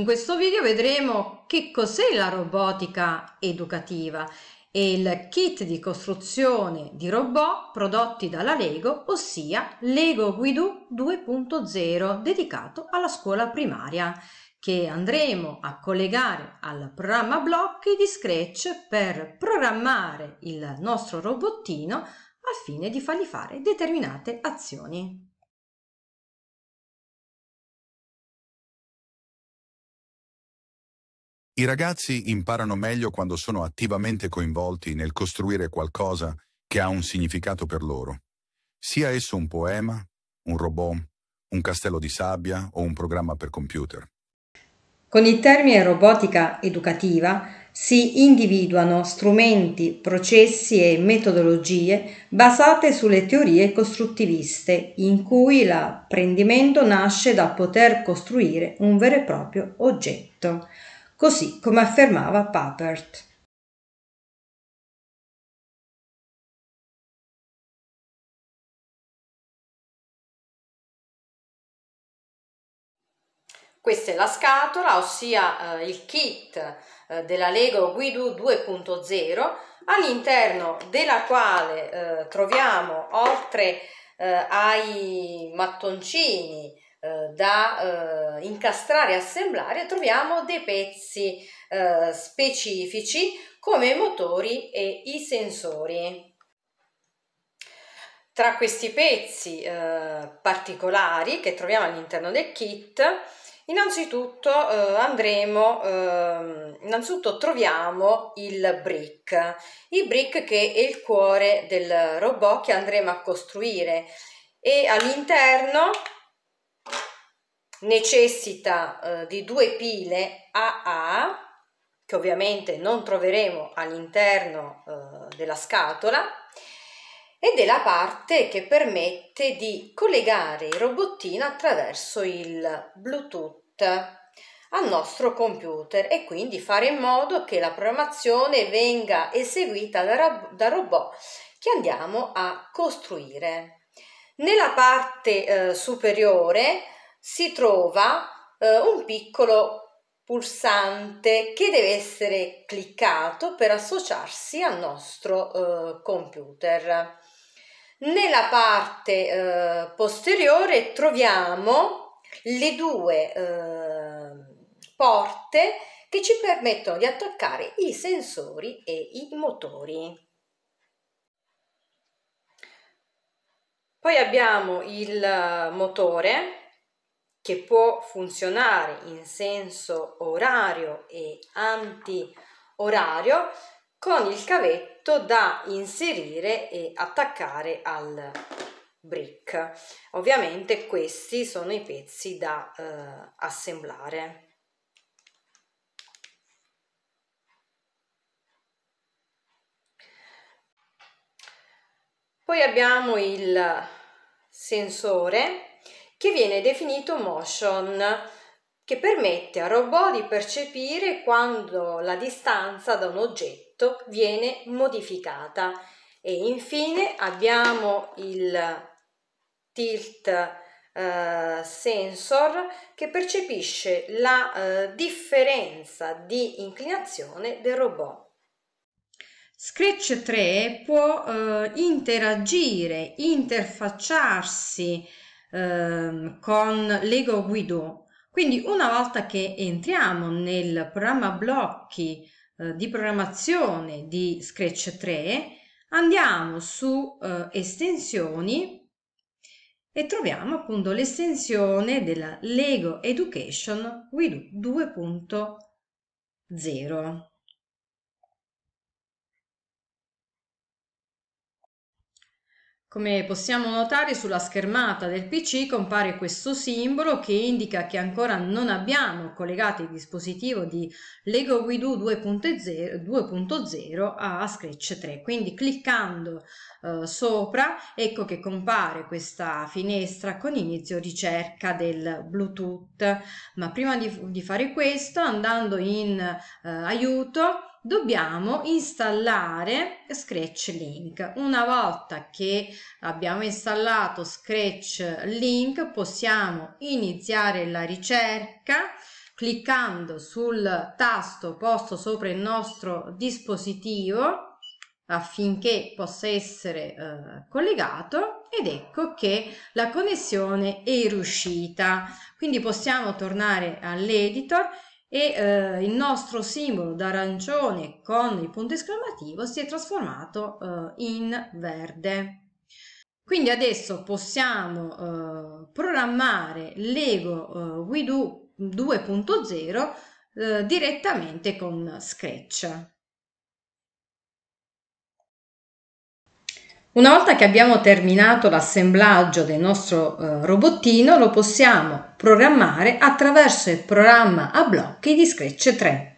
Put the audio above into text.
In questo video vedremo che cos'è la robotica educativa e il kit di costruzione di robot prodotti dalla Lego, ossia Lego Guidu 2.0 dedicato alla scuola primaria che andremo a collegare al programma blocchi di Scratch per programmare il nostro robottino al fine di fargli fare determinate azioni. I ragazzi imparano meglio quando sono attivamente coinvolti nel costruire qualcosa che ha un significato per loro, sia esso un poema, un robot, un castello di sabbia o un programma per computer. Con il termine robotica educativa si individuano strumenti, processi e metodologie basate sulle teorie costruttiviste, in cui l'apprendimento nasce dal poter costruire un vero e proprio oggetto così come affermava Papert. Questa è la scatola, ossia eh, il kit eh, della Lego Guido 2.0, all'interno della quale eh, troviamo, oltre eh, ai mattoncini, eh, da eh, incastrare e assemblare troviamo dei pezzi eh, specifici come i motori e i sensori. Tra questi pezzi eh, particolari che troviamo all'interno del kit Innanzitutto eh, andremo, eh, innanzitutto troviamo il brick, il brick che è il cuore del robot che andremo a costruire e all'interno necessita eh, di due pile AA che ovviamente non troveremo all'interno eh, della scatola ed è la parte che permette di collegare il robottino attraverso il Bluetooth al nostro computer e quindi fare in modo che la programmazione venga eseguita dal da robot che andiamo a costruire. Nella parte eh, superiore si trova eh, un piccolo pulsante che deve essere cliccato per associarsi al nostro eh, computer. Nella parte eh, posteriore troviamo le due eh, porte che ci permettono di attaccare i sensori e i motori. Poi abbiamo il eh, motore che può funzionare in senso orario e anti-orario con il cavetto da inserire e attaccare al brick. Ovviamente questi sono i pezzi da eh, assemblare. Poi abbiamo il sensore che viene definito motion, che permette al robot di percepire quando la distanza da un oggetto viene modificata. E infine abbiamo il tilt eh, sensor che percepisce la uh, differenza di inclinazione del robot. Scratch 3 può uh, interagire, interfacciarsi Ehm, con Lego Guido. Quindi una volta che entriamo nel programma blocchi eh, di programmazione di Scratch 3, andiamo su eh, estensioni e troviamo appunto l'estensione della Lego Education Guido 2.0. Come possiamo notare sulla schermata del PC compare questo simbolo che indica che ancora non abbiamo collegato il dispositivo di Lego Guido 2.0 a Scratch 3. Quindi cliccando eh, sopra ecco che compare questa finestra con inizio ricerca del Bluetooth. Ma prima di, di fare questo andando in eh, aiuto dobbiamo installare Scratch Link. Una volta che abbiamo installato Scratch Link possiamo iniziare la ricerca cliccando sul tasto posto sopra il nostro dispositivo affinché possa essere eh, collegato ed ecco che la connessione è riuscita. Quindi possiamo tornare all'editor e eh, il nostro simbolo d'arancione con il punto esclamativo si è trasformato eh, in verde. Quindi adesso possiamo eh, programmare Lego eh, 2.0 eh, direttamente con Scratch. Una volta che abbiamo terminato l'assemblaggio del nostro eh, robottino lo possiamo programmare attraverso il programma a blocchi di Scratch 3.